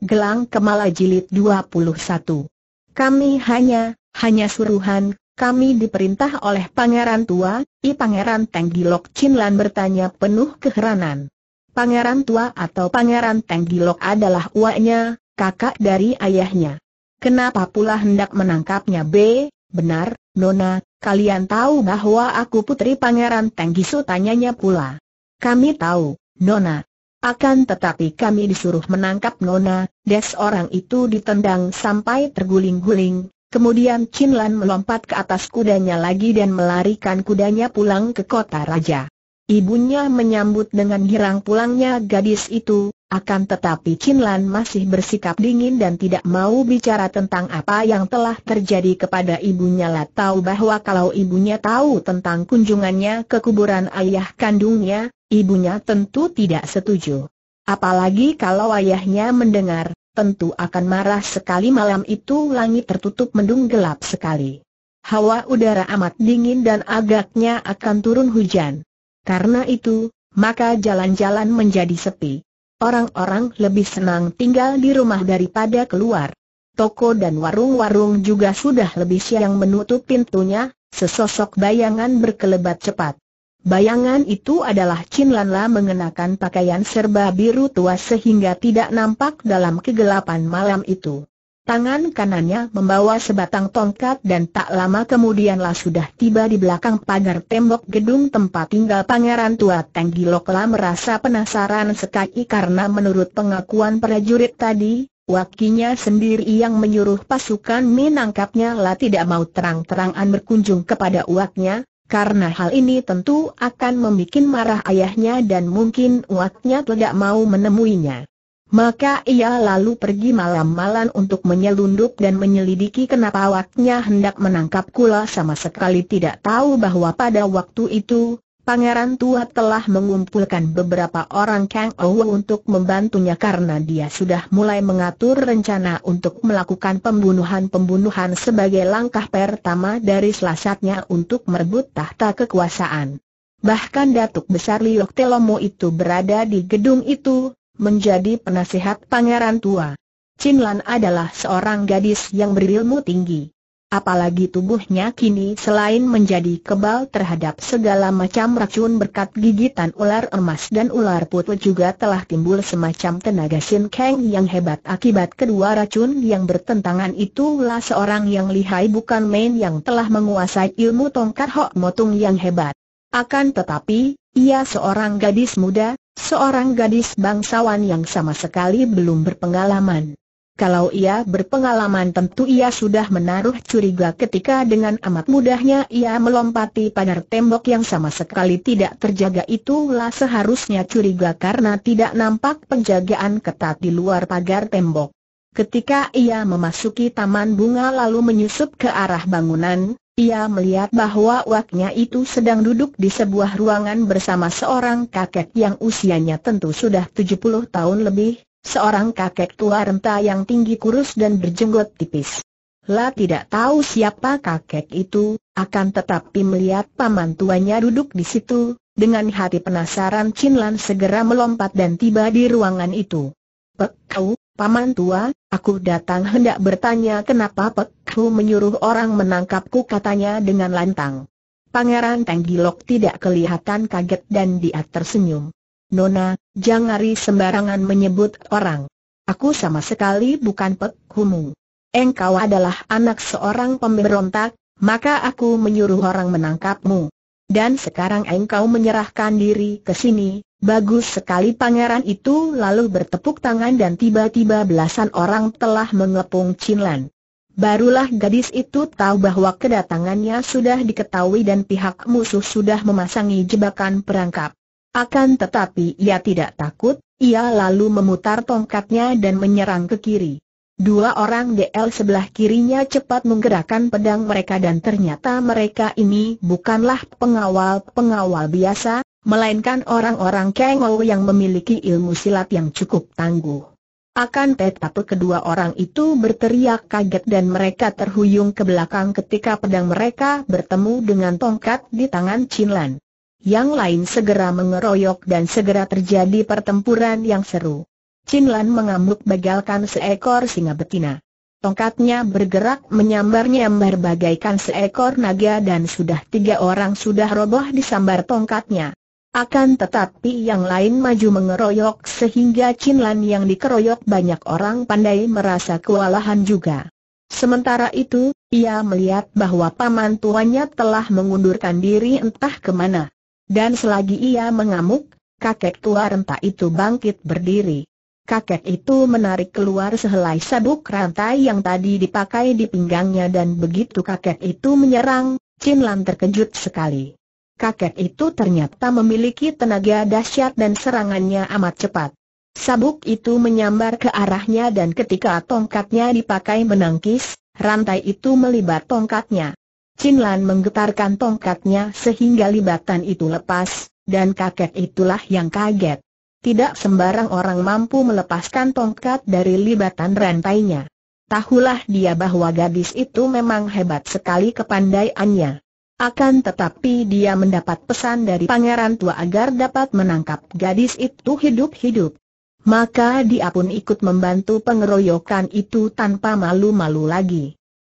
Gelang Kemala Jilid 21. Kami hanya, hanya suruhan, kami diperintah oleh Pangeran Tua, I Pangeran Tenggilok Chinlan bertanya penuh keheranan. Pangeran Tua atau Pangeran Tenggilok adalah uaknya, kakak dari ayahnya. Kenapa pula hendak menangkapnya B? Benar, Nona, kalian tahu bahwa aku putri Pangeran Tenggisu tanyanya pula. Kami tahu, Nona, akan tetapi kami disuruh menangkap Nona, des orang itu ditendang sampai terguling-guling, kemudian Chin Lan melompat ke atas kudanya lagi dan melarikan kudanya pulang ke kota raja. Ibunya menyambut dengan girang pulangnya gadis itu, akan tetapi Chin Lan masih bersikap dingin dan tidak mau bicara tentang apa yang telah terjadi kepada ibunya lah tahu bahwa kalau ibunya tahu tentang kunjungannya ke kuburan ayah kandungnya, ibunya tentu tidak setuju. Apalagi kalau ayahnya mendengar, tentu akan marah sekali malam itu langit tertutup mendung gelap sekali. Hawa udara amat dingin dan agaknya akan turun hujan. Karena itu, maka jalan-jalan menjadi sepi. Orang-orang lebih senang tinggal di rumah daripada keluar. Toko dan warung-warung juga sudah lebih siang menutup pintunya, sesosok bayangan berkelebat cepat. Bayangan itu adalah Chin Lan La mengenakan pakaian serba biru tua sehingga tidak nampak dalam kegelapan malam itu. Tangan kanannya membawa sebatang tongkat dan tak lama kemudian kemudianlah sudah tiba di belakang pagar tembok gedung tempat tinggal pangeran tua Tenggi Gilok merasa penasaran sekali karena menurut pengakuan prajurit tadi, Wakinya sendiri yang menyuruh pasukan menangkapnya lah tidak mau terang-terangan berkunjung kepada uaknya, karena hal ini tentu akan membuat marah ayahnya dan mungkin uatnya tidak mau menemuinya. Maka ia lalu pergi malam-malam untuk menyelundup dan menyelidiki kenapa waktunya hendak menangkap kula sama sekali tidak tahu bahwa pada waktu itu, Pangeran tua telah mengumpulkan beberapa orang Kang Ou untuk membantunya karena dia sudah mulai mengatur rencana untuk melakukan pembunuhan-pembunuhan sebagai langkah pertama dari selasatnya untuk merebut tahta kekuasaan. Bahkan Datuk Besar Liok Telomo itu berada di gedung itu, menjadi penasehat pangeran tua. Chin Lan adalah seorang gadis yang berilmu tinggi. Apalagi tubuhnya kini selain menjadi kebal terhadap segala macam racun berkat gigitan ular emas dan ular putih juga telah timbul semacam tenaga Sin Kang yang hebat akibat kedua racun yang bertentangan itulah seorang yang lihai bukan main yang telah menguasai ilmu tongkat Hok Motung yang hebat. Akan tetapi, ia seorang gadis muda, seorang gadis bangsawan yang sama sekali belum berpengalaman. Kalau ia berpengalaman tentu ia sudah menaruh curiga ketika dengan amat mudahnya ia melompati pagar tembok yang sama sekali tidak terjaga itulah seharusnya curiga karena tidak nampak penjagaan ketat di luar pagar tembok. Ketika ia memasuki taman bunga lalu menyusup ke arah bangunan, ia melihat bahwa waknya itu sedang duduk di sebuah ruangan bersama seorang kakek yang usianya tentu sudah 70 tahun lebih, Seorang kakek tua renta yang tinggi kurus dan berjenggot tipis. La tidak tahu siapa kakek itu, akan tetapi melihat paman tuanya duduk di situ, dengan hati penasaran Chin Lan segera melompat dan tiba di ruangan itu. Pek kau, paman tua, aku datang hendak bertanya kenapa Pek kau menyuruh orang menangkapku katanya dengan lantang. Pangeran Tenggilok tidak kelihatan kaget dan dia tersenyum. Nona, ri sembarangan menyebut orang. Aku sama sekali bukan Pek Engkau adalah anak seorang pemberontak, maka aku menyuruh orang menangkapmu. Dan sekarang engkau menyerahkan diri ke sini, bagus sekali pangeran itu lalu bertepuk tangan dan tiba-tiba belasan orang telah mengepung Chinlan. Barulah gadis itu tahu bahwa kedatangannya sudah diketahui dan pihak musuh sudah memasangi jebakan perangkap. Akan tetapi ia tidak takut, ia lalu memutar tongkatnya dan menyerang ke kiri. Dua orang DL sebelah kirinya cepat menggerakkan pedang mereka dan ternyata mereka ini bukanlah pengawal-pengawal biasa, melainkan orang-orang Kengou yang memiliki ilmu silat yang cukup tangguh. Akan tetapi kedua orang itu berteriak kaget dan mereka terhuyung ke belakang ketika pedang mereka bertemu dengan tongkat di tangan Chinlan. Yang lain segera mengeroyok dan segera terjadi pertempuran yang seru. Chin mengamuk bagalkan seekor singa betina. Tongkatnya bergerak menyambar-nyambar bagaikan seekor naga dan sudah tiga orang sudah roboh disambar tongkatnya. Akan tetapi yang lain maju mengeroyok sehingga Chin yang dikeroyok banyak orang pandai merasa kewalahan juga. Sementara itu, ia melihat bahwa paman tuannya telah mengundurkan diri entah kemana. Dan selagi ia mengamuk, kakek tua renta itu bangkit berdiri. Kakek itu menarik keluar sehelai sabuk rantai yang tadi dipakai di pinggangnya dan begitu kakek itu menyerang, Chin Lan terkejut sekali. Kakek itu ternyata memiliki tenaga dahsyat dan serangannya amat cepat. Sabuk itu menyambar ke arahnya dan ketika tongkatnya dipakai menangkis, rantai itu melibat tongkatnya. Chin Lan menggetarkan tongkatnya sehingga libatan itu lepas, dan kakek itulah yang kaget. Tidak sembarang orang mampu melepaskan tongkat dari libatan rantainya. Tahulah dia bahwa gadis itu memang hebat sekali kepandaiannya. Akan tetapi dia mendapat pesan dari pangeran tua agar dapat menangkap gadis itu hidup-hidup. Maka dia pun ikut membantu pengeroyokan itu tanpa malu-malu lagi.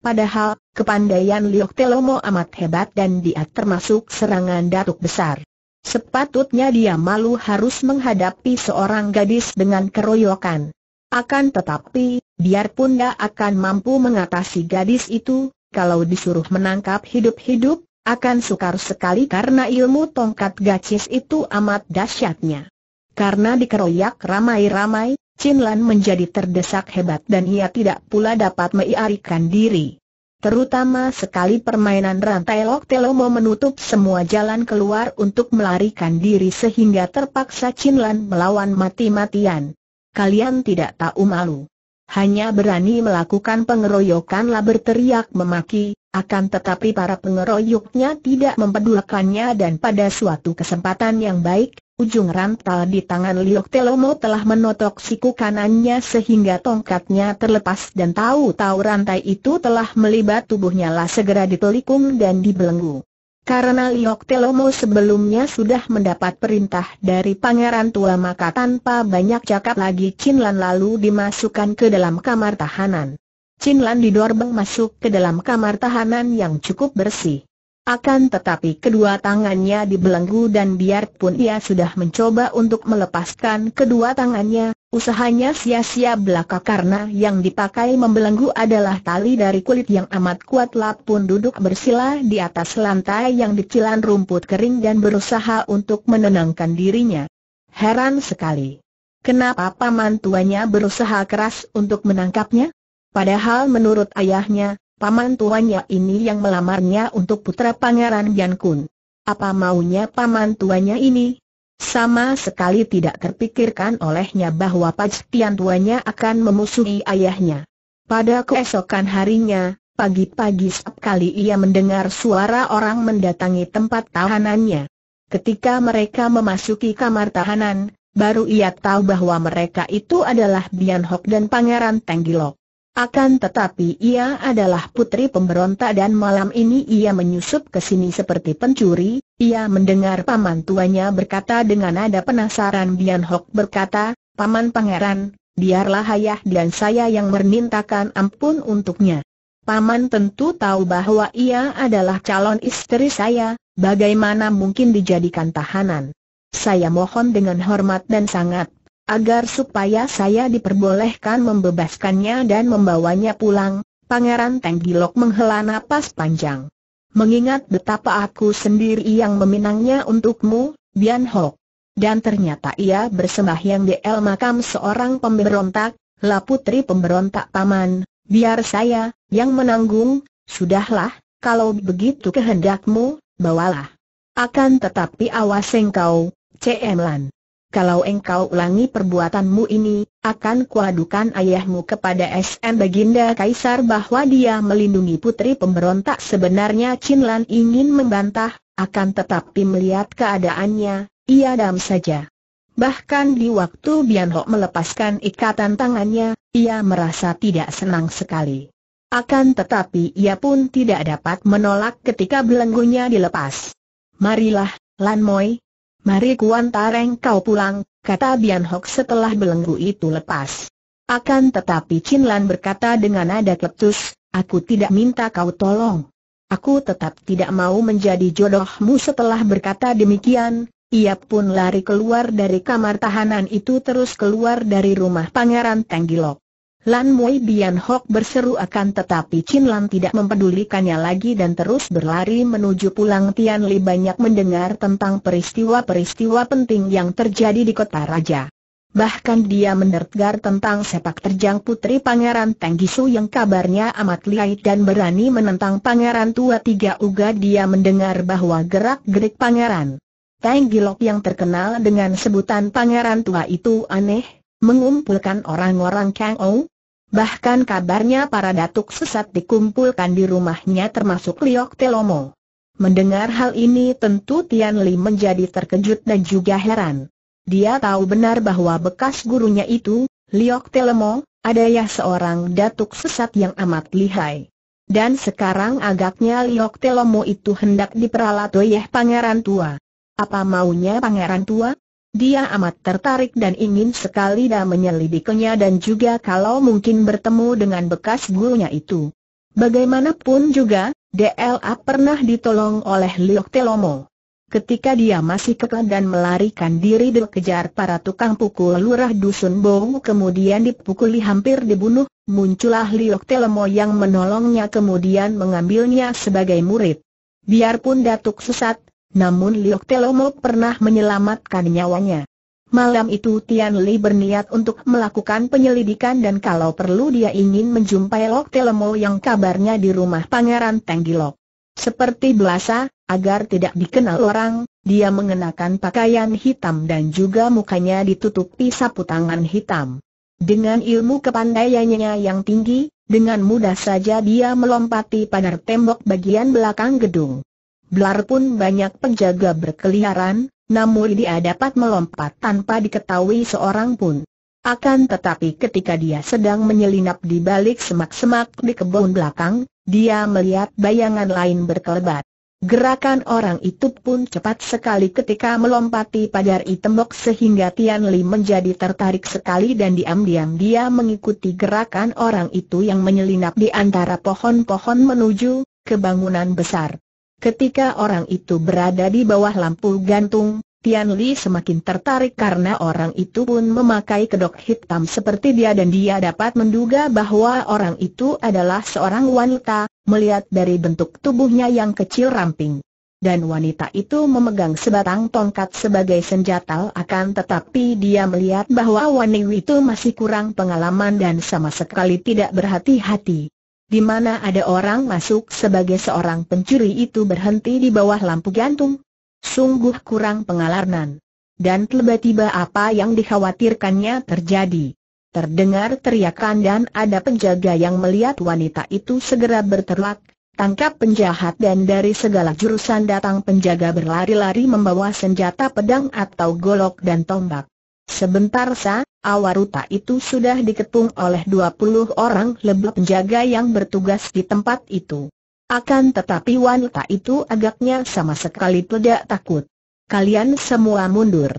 Padahal, kepandaian Liok Telomo amat hebat dan dia termasuk serangan datuk besar. Sepatutnya dia malu harus menghadapi seorang gadis dengan keroyokan. Akan tetapi, biarpun dia akan mampu mengatasi gadis itu, kalau disuruh menangkap hidup-hidup, akan sukar sekali karena ilmu tongkat gacis itu amat dahsyatnya. Karena dikeroyak ramai-ramai, Chin Lan menjadi terdesak hebat dan ia tidak pula dapat meiarikan diri. Terutama sekali permainan rantai Lok Telomo menutup semua jalan keluar untuk melarikan diri sehingga terpaksa Chin Lan melawan mati-matian. Kalian tidak tahu malu. Hanya berani melakukan pengeroyokan lah berteriak memaki, akan tetapi para pengeroyoknya tidak mempedulikannya dan pada suatu kesempatan yang baik, Ujung rantal di tangan Liok Telomo telah menotok siku kanannya sehingga tongkatnya terlepas dan tahu-tahu rantai itu telah melibat tubuhnya lah segera ditelikung dan dibelenggu. Karena Liok Telomo sebelumnya sudah mendapat perintah dari pangeran tua maka tanpa banyak cakap lagi Chin Lan lalu dimasukkan ke dalam kamar tahanan. Chin Lan didorong masuk ke dalam kamar tahanan yang cukup bersih. Akan tetapi kedua tangannya dibelenggu dan biarpun ia sudah mencoba untuk melepaskan kedua tangannya, usahanya sia-sia belaka karena yang dipakai membelenggu adalah tali dari kulit yang amat kuat lapun duduk bersila di atas lantai yang dicilan rumput kering dan berusaha untuk menenangkan dirinya. Heran sekali. Kenapa paman tuanya berusaha keras untuk menangkapnya? Padahal menurut ayahnya, paman tuanya ini yang melamarnya untuk putra pangeran Yan Kun. Apa maunya paman tuanya ini? Sama sekali tidak terpikirkan olehnya bahwa Pajtian tuanya akan memusuhi ayahnya. Pada keesokan harinya, pagi-pagi sekali ia mendengar suara orang mendatangi tempat tahanannya. Ketika mereka memasuki kamar tahanan, baru ia tahu bahwa mereka itu adalah Bian Hok dan Pangeran Tenggilok. Akan tetapi ia adalah putri pemberontak dan malam ini ia menyusup ke sini seperti pencuri, ia mendengar paman tuanya berkata dengan nada penasaran Bian Hok berkata, Paman Pangeran, biarlah ayah dan saya yang memintakan ampun untuknya. Paman tentu tahu bahwa ia adalah calon istri saya, bagaimana mungkin dijadikan tahanan. Saya mohon dengan hormat dan sangat agar supaya saya diperbolehkan membebaskannya dan membawanya pulang, Pangeran Tenggilok menghela napas panjang. Mengingat betapa aku sendiri yang meminangnya untukmu, Bian Hok. Dan ternyata ia bersembahyang di el makam seorang pemberontak, la putri pemberontak taman. biar saya, yang menanggung, sudahlah, kalau begitu kehendakmu, bawalah. Akan tetapi awas engkau, CM Lan kalau engkau ulangi perbuatanmu ini, akan kuadukan ayahmu kepada SM Baginda Kaisar bahwa dia melindungi putri pemberontak sebenarnya Chin Lan ingin membantah, akan tetapi melihat keadaannya, ia dam saja. Bahkan di waktu Bian Ho melepaskan ikatan tangannya, ia merasa tidak senang sekali. Akan tetapi ia pun tidak dapat menolak ketika belenggunya dilepas. Marilah, Lan Moi, Mari Kuan Tareng kau pulang, kata Bian Hock setelah belenggu itu lepas. Akan tetapi Chin Lan berkata dengan nada keletus, aku tidak minta kau tolong. Aku tetap tidak mau menjadi jodohmu setelah berkata demikian, ia pun lari keluar dari kamar tahanan itu terus keluar dari rumah Pangeran Tenggilok. Lan Mui Bian Hok berseru akan tetapi Chin Lan tidak mempedulikannya lagi dan terus berlari menuju pulang Tian Li banyak mendengar tentang peristiwa-peristiwa penting yang terjadi di kota raja. Bahkan dia mendengar tentang sepak terjang putri Pangeran Tenggisu yang kabarnya amat lihai dan berani menentang Pangeran Tua Tiga Uga dia mendengar bahwa gerak-gerik Pangeran Tenggilok yang terkenal dengan sebutan Pangeran Tua itu aneh, mengumpulkan orang-orang Kang Ou, Bahkan kabarnya para datuk sesat dikumpulkan di rumahnya termasuk Liok Telomo. Mendengar hal ini tentu Tian Li menjadi terkejut dan juga heran. Dia tahu benar bahwa bekas gurunya itu, Liok Telomo, ya seorang datuk sesat yang amat lihai. Dan sekarang agaknya Liok Telomo itu hendak diperalat oleh pangeran tua. Apa maunya pangeran tua? Dia amat tertarik dan ingin sekali dah menyelidikinya dan juga kalau mungkin bertemu dengan bekas gurunya itu. Bagaimanapun juga, DLA pernah ditolong oleh Liok Telomo. Ketika dia masih kekal dan melarikan diri dikejar para tukang pukul lurah Dusun Bowu kemudian dipukuli hampir dibunuh, muncullah Liok Telomo yang menolongnya kemudian mengambilnya sebagai murid. Biarpun Datuk sesat, namun Liok Telomo pernah menyelamatkan nyawanya. Malam itu Tian Li berniat untuk melakukan penyelidikan dan kalau perlu dia ingin menjumpai Lok Telomo yang kabarnya di rumah Pangeran Tenggilok. Seperti biasa, agar tidak dikenal orang, dia mengenakan pakaian hitam dan juga mukanya ditutupi sapu tangan hitam. Dengan ilmu kepandaiannya yang tinggi, dengan mudah saja dia melompati pagar tembok bagian belakang gedung. Blar pun banyak penjaga berkeliaran, namun dia dapat melompat tanpa diketahui seorang pun. Akan tetapi ketika dia sedang menyelinap di balik semak-semak di kebun belakang, dia melihat bayangan lain berkelebat. Gerakan orang itu pun cepat sekali ketika melompati pagar tembok sehingga Tian Li menjadi tertarik sekali dan diam-diam dia mengikuti gerakan orang itu yang menyelinap di antara pohon-pohon menuju ke bangunan besar. Ketika orang itu berada di bawah lampu gantung, Tian Li semakin tertarik karena orang itu pun memakai kedok hitam seperti dia dan dia dapat menduga bahwa orang itu adalah seorang wanita, melihat dari bentuk tubuhnya yang kecil ramping. Dan wanita itu memegang sebatang tongkat sebagai senjata akan tetapi dia melihat bahwa wanita itu masih kurang pengalaman dan sama sekali tidak berhati-hati di mana ada orang masuk sebagai seorang pencuri itu berhenti di bawah lampu gantung. Sungguh kurang pengalaman. Dan tiba-tiba apa yang dikhawatirkannya terjadi. Terdengar teriakan dan ada penjaga yang melihat wanita itu segera berterlak, tangkap penjahat dan dari segala jurusan datang penjaga berlari-lari membawa senjata pedang atau golok dan tombak. Sebentar sa, Awaruta itu sudah diketung oleh 20 orang lebih penjaga yang bertugas di tempat itu. Akan tetapi wanita itu agaknya sama sekali tidak takut. Kalian semua mundur.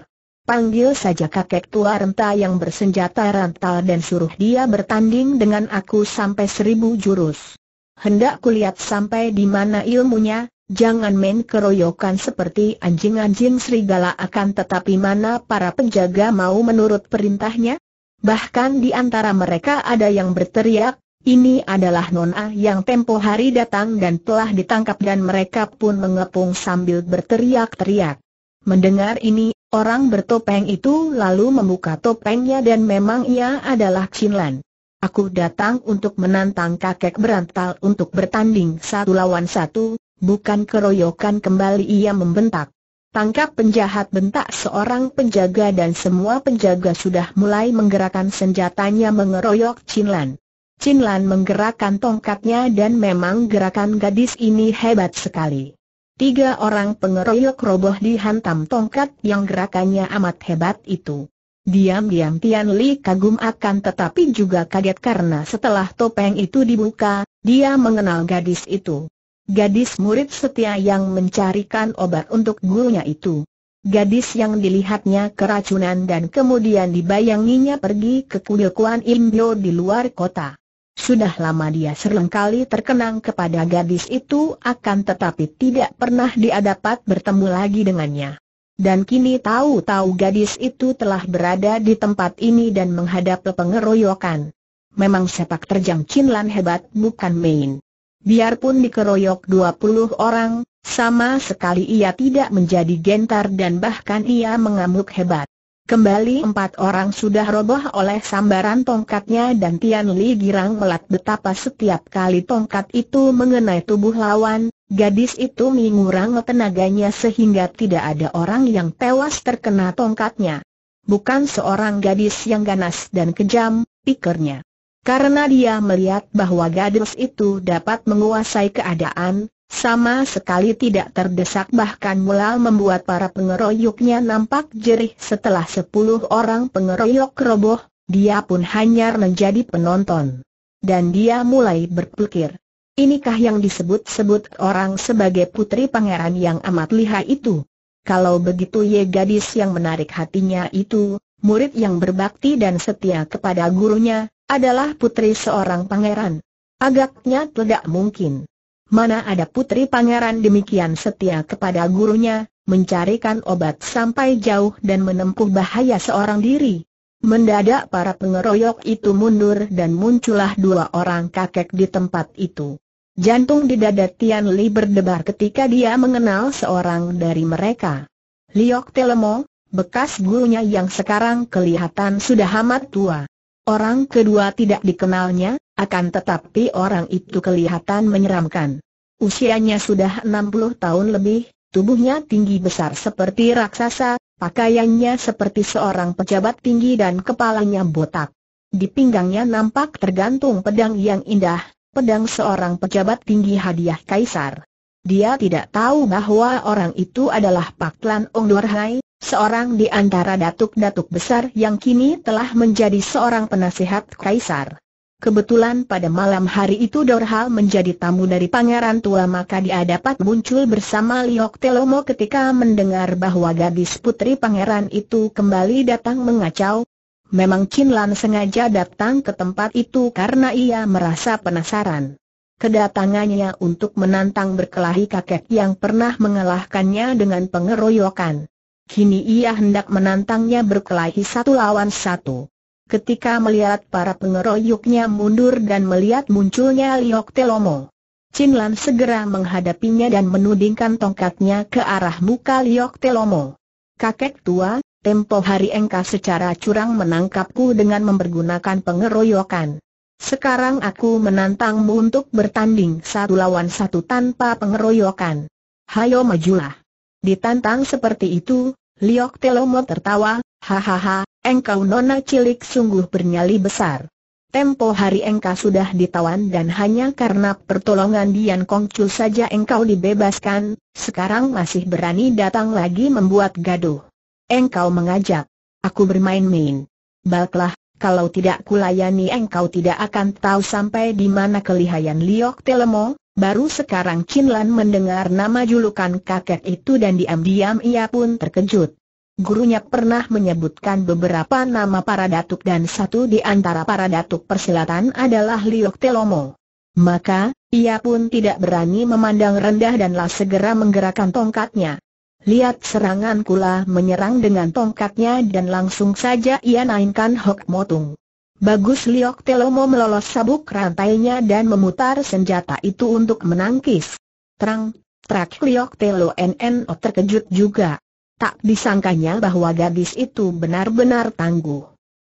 Panggil saja kakek tua renta yang bersenjata rantal dan suruh dia bertanding dengan aku sampai seribu jurus. Hendak kulihat sampai di mana ilmunya, Jangan main keroyokan seperti anjing-anjing serigala akan tetapi mana para penjaga mau menurut perintahnya? Bahkan di antara mereka ada yang berteriak, ini adalah Nona yang tempo hari datang dan telah ditangkap dan mereka pun mengepung sambil berteriak-teriak. Mendengar ini, orang bertopeng itu lalu membuka topengnya dan memang ia adalah Chinlan. Aku datang untuk menantang kakek berantal untuk bertanding satu lawan satu, bukan keroyokan kembali ia membentak. Tangkap penjahat bentak seorang penjaga dan semua penjaga sudah mulai menggerakkan senjatanya mengeroyok Chinlan. Chinlan menggerakkan tongkatnya dan memang gerakan gadis ini hebat sekali. Tiga orang pengeroyok roboh dihantam tongkat yang gerakannya amat hebat itu. Diam-diam Tian Li kagum akan tetapi juga kaget karena setelah topeng itu dibuka, dia mengenal gadis itu. Gadis murid setia yang mencarikan obat untuk gurunya itu. Gadis yang dilihatnya keracunan dan kemudian dibayanginya pergi ke kuil Kuan Imbio di luar kota. Sudah lama dia seringkali terkenang kepada gadis itu akan tetapi tidak pernah dia dapat bertemu lagi dengannya. Dan kini tahu-tahu gadis itu telah berada di tempat ini dan menghadap pengeroyokan. Memang sepak terjang Chin Lan hebat bukan main biarpun dikeroyok 20 orang, sama sekali ia tidak menjadi gentar dan bahkan ia mengamuk hebat. Kembali empat orang sudah roboh oleh sambaran tongkatnya dan Tian Li girang melat betapa setiap kali tongkat itu mengenai tubuh lawan, gadis itu mengurang tenaganya sehingga tidak ada orang yang tewas terkena tongkatnya. Bukan seorang gadis yang ganas dan kejam, pikirnya. Karena dia melihat bahwa gadis itu dapat menguasai keadaan, sama sekali tidak terdesak bahkan mulal membuat para pengeroyoknya nampak jerih setelah sepuluh orang pengeroyok roboh, dia pun hanya menjadi penonton. Dan dia mulai berpikir, inikah yang disebut-sebut orang sebagai putri pangeran yang amat lihai itu? Kalau begitu ye gadis yang menarik hatinya itu, murid yang berbakti dan setia kepada gurunya, adalah putri seorang pangeran. Agaknya tidak mungkin. Mana ada putri pangeran demikian setia kepada gurunya, mencarikan obat sampai jauh dan menempuh bahaya seorang diri. Mendadak para pengeroyok itu mundur dan muncullah dua orang kakek di tempat itu. Jantung di dada Tian Li berdebar ketika dia mengenal seorang dari mereka. Liok Telemo, bekas gurunya yang sekarang kelihatan sudah amat tua. Orang kedua tidak dikenalnya, akan tetapi orang itu kelihatan menyeramkan. Usianya sudah 60 tahun lebih, tubuhnya tinggi besar seperti raksasa, pakaiannya seperti seorang pejabat tinggi dan kepalanya botak. Di pinggangnya nampak tergantung pedang yang indah, pedang seorang pejabat tinggi hadiah kaisar. Dia tidak tahu bahwa orang itu adalah Pak Lan Ong Dorhai, Seorang di antara datuk-datuk besar yang kini telah menjadi seorang penasihat kaisar. Kebetulan pada malam hari itu Dorhal menjadi tamu dari pangeran tua maka dia dapat muncul bersama Liok Telomo ketika mendengar bahwa gadis putri pangeran itu kembali datang mengacau. Memang Chin Lan sengaja datang ke tempat itu karena ia merasa penasaran. Kedatangannya untuk menantang berkelahi kakek yang pernah mengalahkannya dengan pengeroyokan. Kini ia hendak menantangnya berkelahi satu lawan satu. Ketika melihat para pengeroyoknya mundur dan melihat munculnya Liok Telomo. Chin Lan segera menghadapinya dan menudingkan tongkatnya ke arah muka Liok Telomo. Kakek tua, tempo hari engkau secara curang menangkapku dengan mempergunakan pengeroyokan. Sekarang aku menantangmu untuk bertanding satu lawan satu tanpa pengeroyokan. Hayo majulah. Ditantang seperti itu, Liok Telomo tertawa, hahaha, engkau nona cilik sungguh bernyali besar. Tempo hari engkau sudah ditawan dan hanya karena pertolongan Dian Kongcu saja engkau dibebaskan, sekarang masih berani datang lagi membuat gaduh. Engkau mengajak. Aku bermain-main. Baiklah, kalau tidak kulayani engkau tidak akan tahu sampai di mana kelihayan Liok Telomo, Baru sekarang Chin Lan mendengar nama julukan kakek itu dan diam-diam ia pun terkejut. Gurunya pernah menyebutkan beberapa nama para datuk dan satu di antara para datuk persilatan adalah Liok Telomo. Maka, ia pun tidak berani memandang rendah danlah segera menggerakkan tongkatnya. Lihat serangan kula menyerang dengan tongkatnya dan langsung saja ia naikkan Hok Motung. Bagus Liok Telomo melolos sabuk rantainya dan memutar senjata itu untuk menangkis. Terang, trak Liok Telo NNO terkejut juga. Tak disangkanya bahwa gadis itu benar-benar tangguh.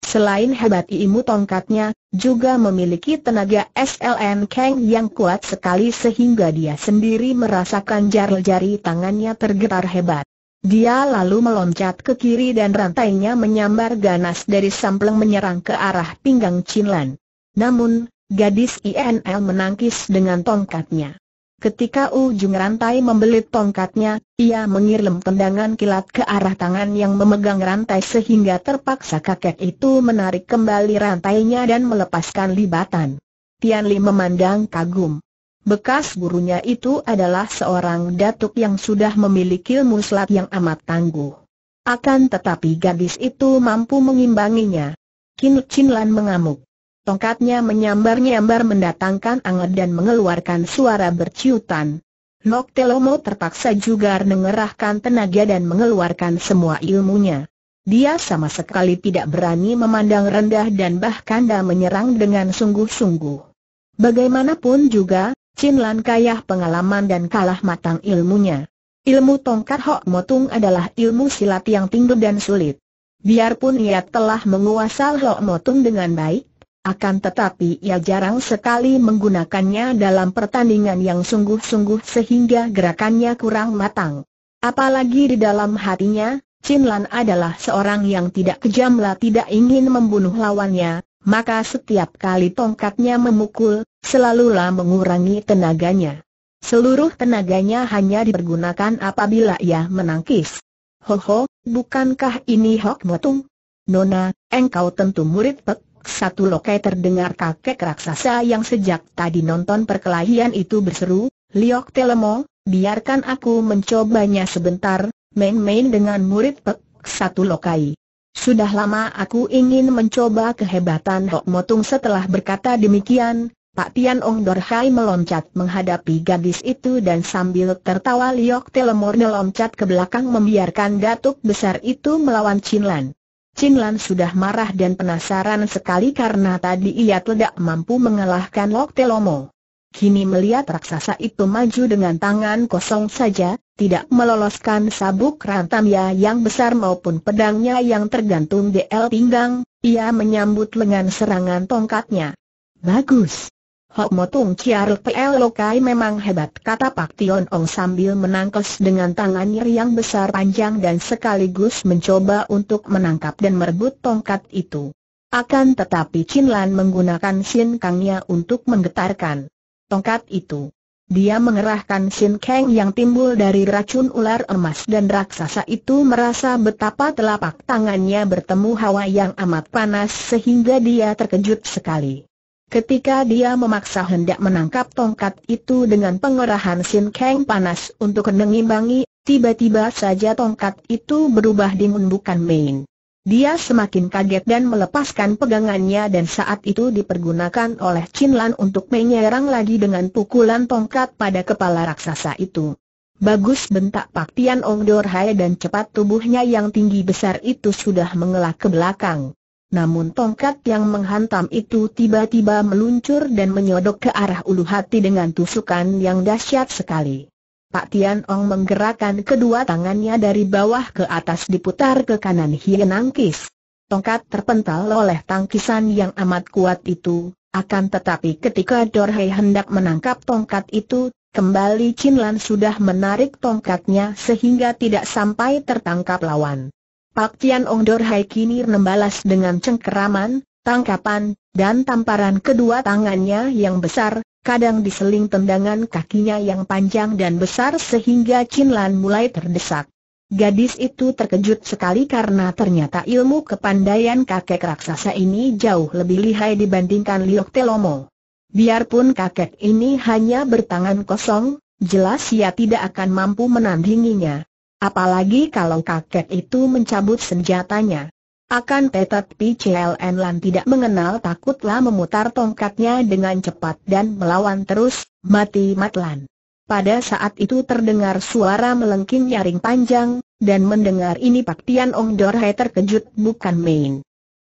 Selain hebat ilmu tongkatnya, juga memiliki tenaga SLN Kang yang kuat sekali sehingga dia sendiri merasakan jari-jari tangannya tergetar hebat. Dia lalu meloncat ke kiri dan rantainya menyambar ganas dari sampleng menyerang ke arah pinggang Chinlan. Namun, gadis INL menangkis dengan tongkatnya. Ketika ujung rantai membelit tongkatnya, ia mengirim tendangan kilat ke arah tangan yang memegang rantai sehingga terpaksa kakek itu menarik kembali rantainya dan melepaskan libatan. Tian Li memandang kagum. Bekas gurunya itu adalah seorang datuk yang sudah memiliki ilmu silat yang amat tangguh. Akan tetapi gadis itu mampu mengimbanginya. Kinut Chinlan mengamuk. Tongkatnya menyambar-nyambar mendatangkan anget dan mengeluarkan suara berciutan. Nok Telomo terpaksa juga mengerahkan tenaga dan mengeluarkan semua ilmunya. Dia sama sekali tidak berani memandang rendah dan bahkan dah menyerang dengan sungguh-sungguh. Bagaimanapun juga, Chin Lan kaya pengalaman dan kalah matang ilmunya. Ilmu tongkat Hok Motung adalah ilmu silat yang tinggi dan sulit. Biarpun ia telah menguasai Hok Motung dengan baik, akan tetapi ia jarang sekali menggunakannya dalam pertandingan yang sungguh-sungguh sehingga gerakannya kurang matang. Apalagi di dalam hatinya, Chin Lan adalah seorang yang tidak kejam lah tidak ingin membunuh lawannya, maka setiap kali tongkatnya memukul, selalulah mengurangi tenaganya. Seluruh tenaganya hanya dipergunakan apabila ia menangkis. Ho ho, bukankah ini Hok Motung? Nona, engkau tentu murid Pek satu lokai terdengar kakek raksasa yang sejak tadi nonton perkelahian itu berseru, Liok Telemo, biarkan aku mencobanya sebentar, main-main dengan murid Pek satu lokai. Sudah lama aku ingin mencoba kehebatan Hok Motung setelah berkata demikian, Pak Tian Ong Dorhai meloncat menghadapi gadis itu dan sambil tertawa Liok Telemor meloncat ke belakang membiarkan datuk besar itu melawan Chin Lan. Chin Lan sudah marah dan penasaran sekali karena tadi ia tidak mampu mengalahkan Lok Telomo. Kini melihat raksasa itu maju dengan tangan kosong saja, tidak meloloskan sabuk rantamnya yang besar maupun pedangnya yang tergantung di el pinggang, ia menyambut lengan serangan tongkatnya. Bagus. Hok Motung Ciar PL Lokai memang hebat kata Pak Tion Ong sambil menangkes dengan tangannya yang besar panjang dan sekaligus mencoba untuk menangkap dan merebut tongkat itu. Akan tetapi Chin Lan menggunakan sin kangnya untuk menggetarkan tongkat itu. Dia mengerahkan Sin Kang yang timbul dari racun ular emas dan raksasa itu merasa betapa telapak tangannya bertemu hawa yang amat panas sehingga dia terkejut sekali. Ketika dia memaksa hendak menangkap tongkat itu dengan pengerahan Sin Kang panas untuk menengimbangi, tiba-tiba saja tongkat itu berubah dingin bukan main. Dia semakin kaget dan melepaskan pegangannya dan saat itu dipergunakan oleh Chin Lan untuk menyerang lagi dengan pukulan tongkat pada kepala raksasa itu. Bagus bentak Pak Tian Ong Dor Hai dan cepat tubuhnya yang tinggi besar itu sudah mengelak ke belakang. Namun tongkat yang menghantam itu tiba-tiba meluncur dan menyodok ke arah ulu hati dengan tusukan yang dahsyat sekali. Pak Tian Ong menggerakkan kedua tangannya dari bawah ke atas diputar ke kanan hingga nangkis. Tongkat terpental oleh tangkisan yang amat kuat itu, akan tetapi ketika Dorhei hendak menangkap tongkat itu, kembali Chin Lan sudah menarik tongkatnya sehingga tidak sampai tertangkap lawan. Pak Tian Ong Dorhei kini membalas dengan cengkeraman, tangkapan, dan tamparan kedua tangannya yang besar, kadang diseling tendangan kakinya yang panjang dan besar sehingga Chin Lan mulai terdesak. Gadis itu terkejut sekali karena ternyata ilmu kepandaian kakek raksasa ini jauh lebih lihai dibandingkan Liok Telomo. Biarpun kakek ini hanya bertangan kosong, jelas ia tidak akan mampu menandinginya. Apalagi kalau kakek itu mencabut senjatanya. Akan tetapi CLN Lan tidak mengenal takutlah memutar tongkatnya dengan cepat dan melawan terus, mati matlan. Pada saat itu terdengar suara melengking nyaring panjang, dan mendengar ini Pak Tian Ong Dorhe terkejut bukan main.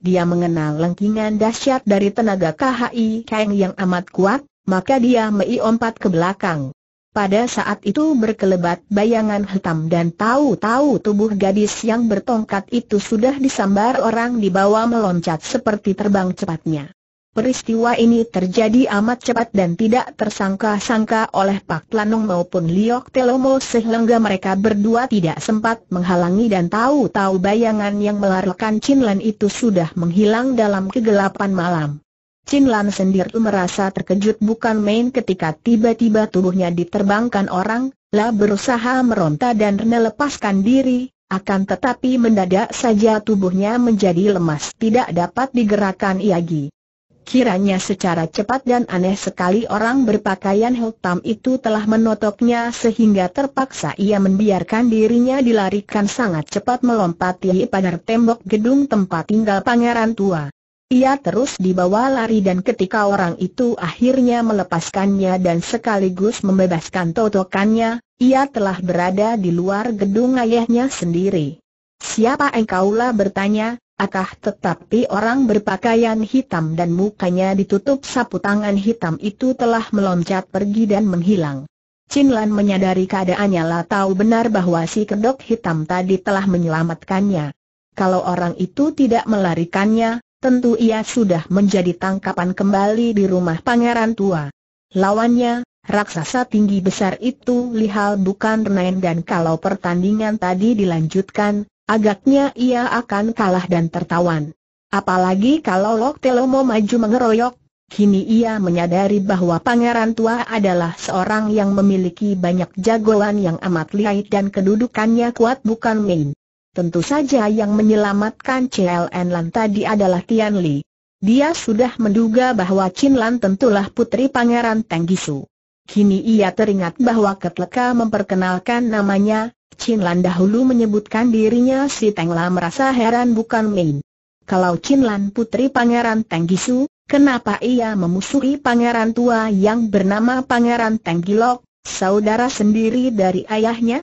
Dia mengenal lengkingan dahsyat dari tenaga KHI Kang yang amat kuat, maka dia meiompat ke belakang. Pada saat itu berkelebat bayangan hitam dan tahu-tahu tubuh gadis yang bertongkat itu sudah disambar orang di bawah meloncat seperti terbang cepatnya. Peristiwa ini terjadi amat cepat dan tidak tersangka-sangka oleh Pak Lanong maupun Liok Telomo sehingga mereka berdua tidak sempat menghalangi dan tahu-tahu bayangan yang Chin Lan itu sudah menghilang dalam kegelapan malam. Chin Lan sendiri merasa terkejut bukan main ketika tiba-tiba tubuhnya diterbangkan orang, lah berusaha meronta dan melepaskan diri, akan tetapi mendadak saja tubuhnya menjadi lemas tidak dapat digerakkan lagi. Kiranya secara cepat dan aneh sekali orang berpakaian hitam itu telah menotoknya sehingga terpaksa ia membiarkan dirinya dilarikan sangat cepat melompati pada tembok gedung tempat tinggal pangeran tua. Ia terus dibawa lari dan ketika orang itu akhirnya melepaskannya dan sekaligus membebaskan totokannya, ia telah berada di luar gedung ayahnya sendiri. Siapa engkaulah bertanya, akah tetapi orang berpakaian hitam dan mukanya ditutup sapu tangan hitam itu telah meloncat pergi dan menghilang. Chin Lan menyadari keadaannya lah tahu benar bahwa si kedok hitam tadi telah menyelamatkannya. Kalau orang itu tidak melarikannya, tentu ia sudah menjadi tangkapan kembali di rumah pangeran tua. Lawannya, raksasa tinggi besar itu lihal bukan renain dan kalau pertandingan tadi dilanjutkan, agaknya ia akan kalah dan tertawan. Apalagi kalau Lok Telomo maju mengeroyok, kini ia menyadari bahwa pangeran tua adalah seorang yang memiliki banyak jagoan yang amat lihai dan kedudukannya kuat bukan main. Tentu saja yang menyelamatkan CLN Lan tadi adalah Tian Li. Dia sudah menduga bahwa Chin Lan tentulah putri pangeran Gisu. Kini ia teringat bahwa ketika memperkenalkan namanya, Chin Lan dahulu menyebutkan dirinya si Teng Lam merasa heran bukan main. Kalau Chin Lan putri pangeran Gisu, kenapa ia memusuhi pangeran tua yang bernama pangeran Gilok, saudara sendiri dari ayahnya?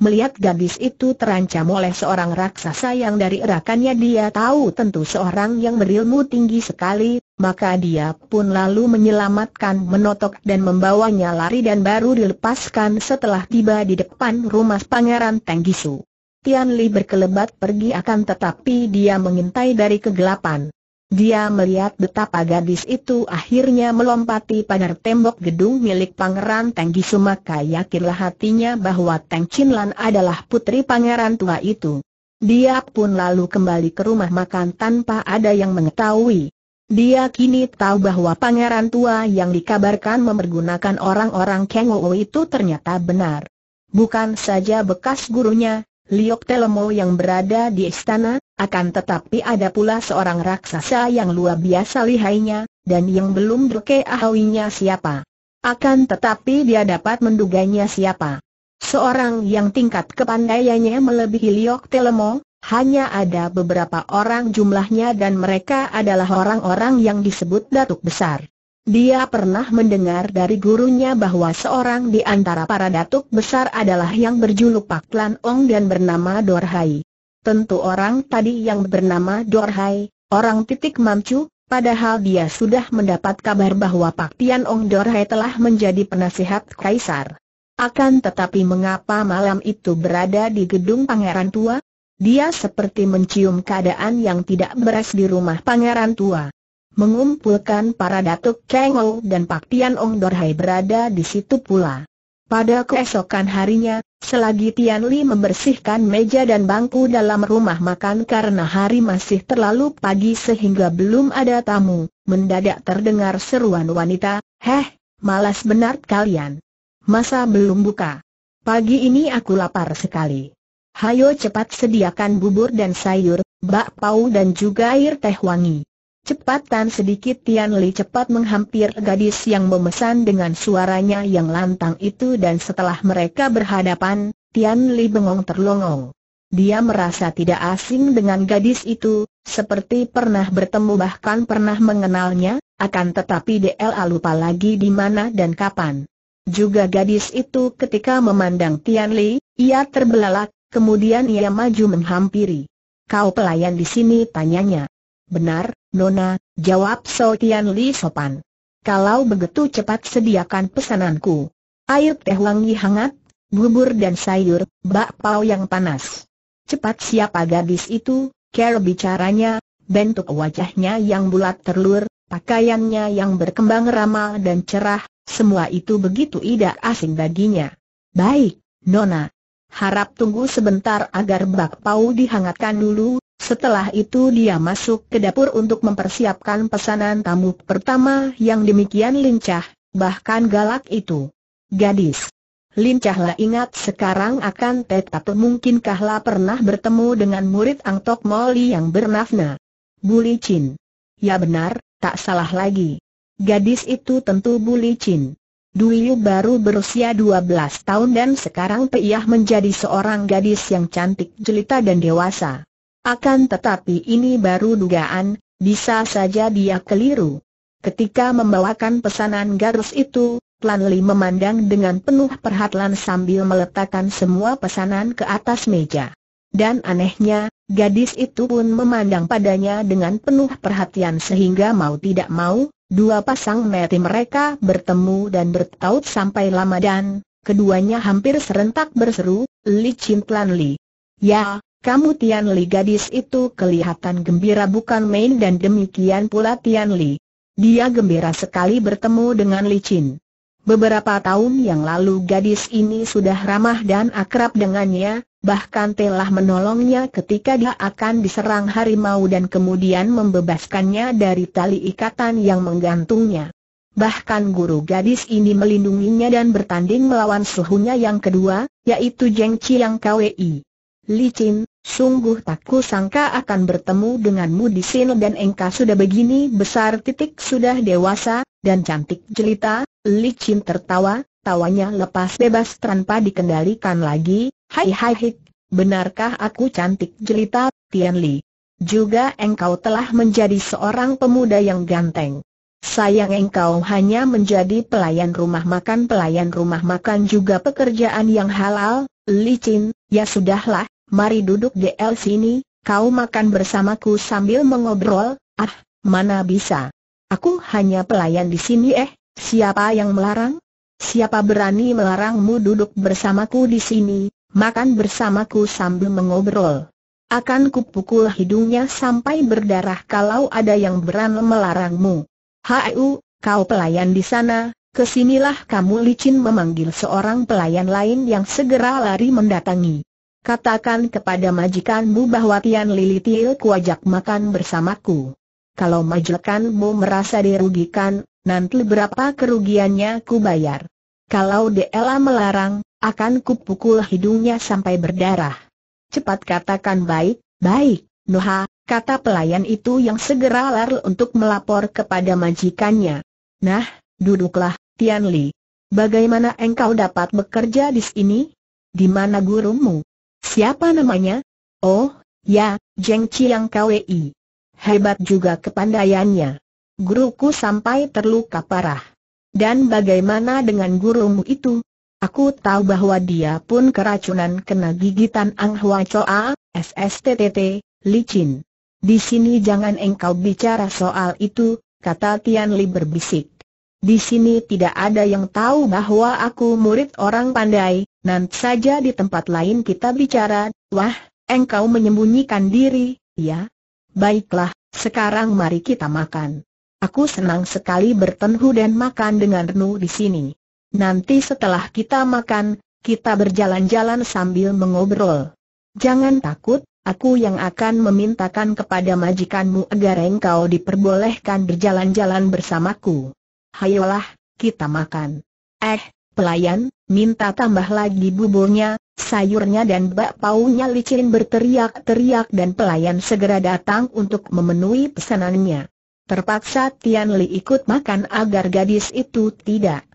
Melihat gadis itu terancam oleh seorang raksasa yang dari erakannya dia tahu tentu seorang yang berilmu tinggi sekali, maka dia pun lalu menyelamatkan menotok dan membawanya lari dan baru dilepaskan setelah tiba di depan rumah Pangeran Tenggisu. Tian Li berkelebat pergi akan tetapi dia mengintai dari kegelapan. Dia melihat betapa gadis itu akhirnya melompati pagar tembok gedung milik Pangeran Tenggi maka yakinlah hatinya bahwa Teng Chin adalah putri pangeran tua itu. Dia pun lalu kembali ke rumah makan tanpa ada yang mengetahui. Dia kini tahu bahwa pangeran tua yang dikabarkan memergunakan orang-orang Kang itu ternyata benar. Bukan saja bekas gurunya, Liok Telemo yang berada di istana, akan tetapi ada pula seorang raksasa yang luar biasa lihainya, dan yang belum berkeahawinya siapa. Akan tetapi dia dapat menduganya siapa. Seorang yang tingkat kepandaiannya melebihi Liok Telemo, hanya ada beberapa orang jumlahnya dan mereka adalah orang-orang yang disebut datuk besar. Dia pernah mendengar dari gurunya bahwa seorang di antara para datuk besar adalah yang berjuluk Pak Lan Ong dan bernama Dorhai tentu orang tadi yang bernama Dorhai, orang titik mamcu, padahal dia sudah mendapat kabar bahwa Pak Tian Ong Dorhai telah menjadi penasihat kaisar. Akan tetapi mengapa malam itu berada di gedung pangeran tua? Dia seperti mencium keadaan yang tidak beres di rumah pangeran tua. Mengumpulkan para datuk Kengol dan Pak Tian Ong Dorhai berada di situ pula. Pada keesokan harinya, selagi Tian Li membersihkan meja dan bangku dalam rumah makan karena hari masih terlalu pagi sehingga belum ada tamu, mendadak terdengar seruan wanita, Heh, malas benar kalian. Masa belum buka? Pagi ini aku lapar sekali. Hayo cepat sediakan bubur dan sayur, bakpao dan juga air teh wangi. Cepatan sedikit Tian Li cepat menghampir gadis yang memesan dengan suaranya yang lantang itu dan setelah mereka berhadapan, Tian Li bengong terlongong. Dia merasa tidak asing dengan gadis itu, seperti pernah bertemu bahkan pernah mengenalnya, akan tetapi DLA lupa lagi di mana dan kapan. Juga gadis itu ketika memandang Tian Li, ia terbelalak, kemudian ia maju menghampiri. Kau pelayan di sini tanyanya. Benar, Nona, jawab So Tian Li sopan. Kalau begitu cepat sediakan pesananku. Air teh wangi hangat, bubur dan sayur, bakpao yang panas. Cepat siapa gadis itu, care bicaranya, bentuk wajahnya yang bulat terlur, pakaiannya yang berkembang ramah dan cerah, semua itu begitu tidak asing baginya. Baik, Nona. Harap tunggu sebentar agar bakpao dihangatkan dulu, setelah itu dia masuk ke dapur untuk mempersiapkan pesanan tamu pertama yang demikian lincah, bahkan galak itu. Gadis. Lincahlah ingat sekarang akan tetapi mungkinkahlah pernah bertemu dengan murid Ang Tok Moli yang bernafna. Buli Chin. Ya benar, tak salah lagi. Gadis itu tentu Buli Chin. Duyu baru berusia 12 tahun dan sekarang Piah menjadi seorang gadis yang cantik jelita dan dewasa. Akan tetapi ini baru dugaan, bisa saja dia keliru. Ketika membawakan pesanan garis itu, Lan memandang dengan penuh perhatian sambil meletakkan semua pesanan ke atas meja. Dan anehnya, gadis itu pun memandang padanya dengan penuh perhatian sehingga mau tidak mau, dua pasang mata mereka bertemu dan bertaut sampai lama dan, keduanya hampir serentak berseru, Li Chin Lan Ya, kamu Tian Li gadis itu kelihatan gembira bukan main dan demikian pula Tian Li. Dia gembira sekali bertemu dengan Li Chin. Beberapa tahun yang lalu gadis ini sudah ramah dan akrab dengannya, bahkan telah menolongnya ketika dia akan diserang harimau dan kemudian membebaskannya dari tali ikatan yang menggantungnya. Bahkan guru gadis ini melindunginya dan bertanding melawan suhunya yang kedua, yaitu Jeng Chiang Kwei. Li Chin, Sungguh tak kusangka akan bertemu denganmu di sini dan engkau sudah begini besar titik sudah dewasa, dan cantik jelita, Li Chin tertawa, tawanya lepas bebas tanpa dikendalikan lagi, hai hai hik, benarkah aku cantik jelita, Tian Li? Juga engkau telah menjadi seorang pemuda yang ganteng. Sayang engkau hanya menjadi pelayan rumah makan Pelayan rumah makan juga pekerjaan yang halal, licin, ya sudahlah, mari duduk di L sini, kau makan bersamaku sambil mengobrol, ah, mana bisa. Aku hanya pelayan di sini eh, siapa yang melarang? Siapa berani melarangmu duduk bersamaku di sini, makan bersamaku sambil mengobrol? Akan kupukul hidungnya sampai berdarah kalau ada yang berani melarangmu. Hau, kau pelayan di sana, kesinilah kamu licin memanggil seorang pelayan lain yang segera lari mendatangi. Katakan kepada majikanmu bahwa Tian Lili Lilitil kuajak makan bersamaku. Kalau majikanmu merasa dirugikan, nanti berapa kerugiannya ku bayar. Kalau Dela melarang, akan kupukul hidungnya sampai berdarah. Cepat katakan baik, baik, Noha, kata pelayan itu yang segera lari untuk melapor kepada majikannya. Nah, duduklah, Tian Li. Bagaimana engkau dapat bekerja di sini? Di mana gurumu? Siapa namanya? Oh, ya, Jeng Chiang Kwei. Hebat juga kepandaiannya. Guruku sampai terluka parah. Dan bagaimana dengan gurumu itu? Aku tahu bahwa dia pun keracunan kena gigitan Ang Hwa Choa, SSTTT, licin. Di sini jangan engkau bicara soal itu, kata Tian Li berbisik. Di sini tidak ada yang tahu bahwa aku murid orang pandai, nanti saja di tempat lain kita bicara, wah, engkau menyembunyikan diri, ya? Baiklah, sekarang mari kita makan. Aku senang sekali bertemu dan makan dengan Renu di sini. Nanti setelah kita makan, kita berjalan-jalan sambil mengobrol. Jangan takut, aku yang akan memintakan kepada majikanmu agar engkau diperbolehkan berjalan-jalan bersamaku hayolah, kita makan. Eh, pelayan, minta tambah lagi buburnya, sayurnya dan bakpaunya licin berteriak-teriak dan pelayan segera datang untuk memenuhi pesanannya. Terpaksa Tian Li ikut makan agar gadis itu tidak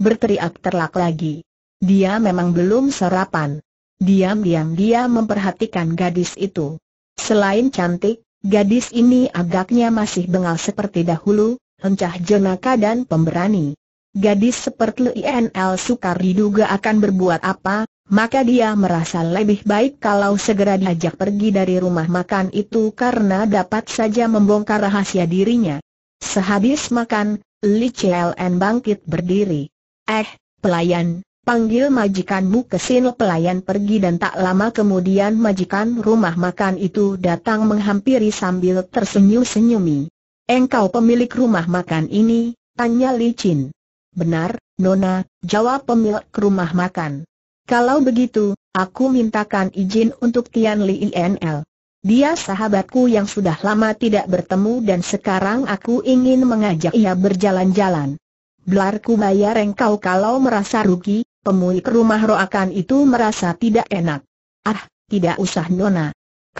berteriak terlak lagi. Dia memang belum sarapan. Diam-diam dia memperhatikan gadis itu. Selain cantik, gadis ini agaknya masih bengal seperti dahulu, Lencah, jenaka dan pemberani. Gadis seperti INL sukar diduga akan berbuat apa, maka dia merasa lebih baik kalau segera diajak pergi dari rumah makan itu karena dapat saja membongkar rahasia dirinya. Sehabis makan, Li CLN bangkit berdiri. Eh, pelayan, panggil majikanmu ke sini pelayan pergi dan tak lama kemudian majikan rumah makan itu datang menghampiri sambil tersenyum-senyumi. Engkau pemilik rumah makan ini? Tanya Li Chin. Benar, Nona, jawab pemilik rumah makan. Kalau begitu, aku mintakan izin untuk Tian Li INL. Dia sahabatku yang sudah lama tidak bertemu dan sekarang aku ingin mengajak ia berjalan-jalan. ku bayar engkau kalau merasa rugi, pemilik rumah roakan itu merasa tidak enak. Ah, tidak usah Nona.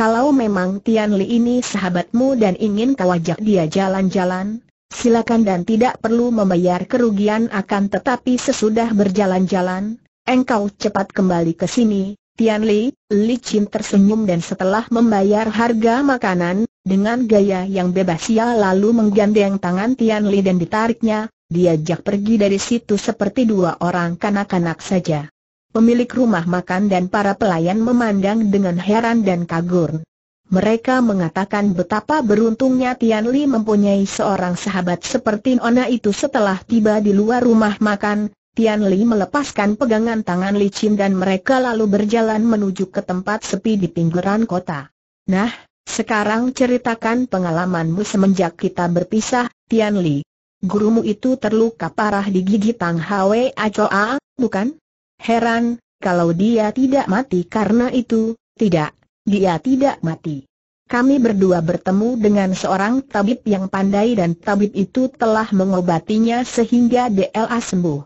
Kalau memang Tian Li ini sahabatmu dan ingin kau ajak dia jalan-jalan, silakan dan tidak perlu membayar kerugian akan tetapi sesudah berjalan-jalan, engkau cepat kembali ke sini. Tian Li, Li Chin tersenyum dan setelah membayar harga makanan, dengan gaya yang bebas ia lalu menggandeng tangan Tian Li dan ditariknya, diajak pergi dari situ seperti dua orang kanak-kanak saja pemilik rumah makan dan para pelayan memandang dengan heran dan kagum. Mereka mengatakan betapa beruntungnya Tian Li mempunyai seorang sahabat seperti Nona itu setelah tiba di luar rumah makan, Tian Li melepaskan pegangan tangan Li licin dan mereka lalu berjalan menuju ke tempat sepi di pinggiran kota. Nah, sekarang ceritakan pengalamanmu semenjak kita berpisah, Tian Li. Gurumu itu terluka parah di gigi Tang Hwe Acoa, bukan? Heran, kalau dia tidak mati karena itu, tidak, dia tidak mati. Kami berdua bertemu dengan seorang tabib yang pandai dan tabib itu telah mengobatinya sehingga DLA sembuh.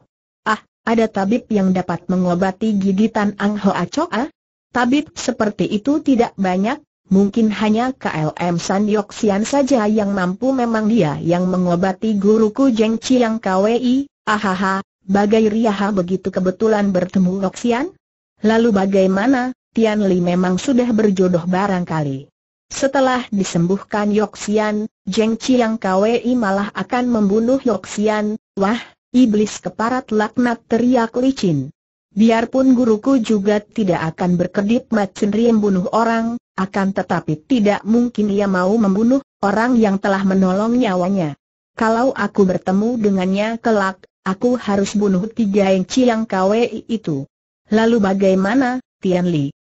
Ah, ada tabib yang dapat mengobati gigitan Ang Hoa Choa? Ah? Tabib seperti itu tidak banyak, mungkin hanya KLM San Sian saja yang mampu memang dia yang mengobati guruku Jeng Chiang KWI, ahaha, Bagai Riaha begitu kebetulan bertemu Loxian? Lalu bagaimana, Tian Li memang sudah berjodoh barangkali. Setelah disembuhkan Yoxian, Jeng Chiang Kwei malah akan membunuh Yoxian, wah, iblis keparat laknat teriak licin. Biarpun guruku juga tidak akan berkedip Macin riem bunuh orang, akan tetapi tidak mungkin ia mau membunuh orang yang telah menolong nyawanya. Kalau aku bertemu dengannya kelak, Aku harus bunuh tiga yang ciang Kwei itu. Lalu bagaimana, Tian Li?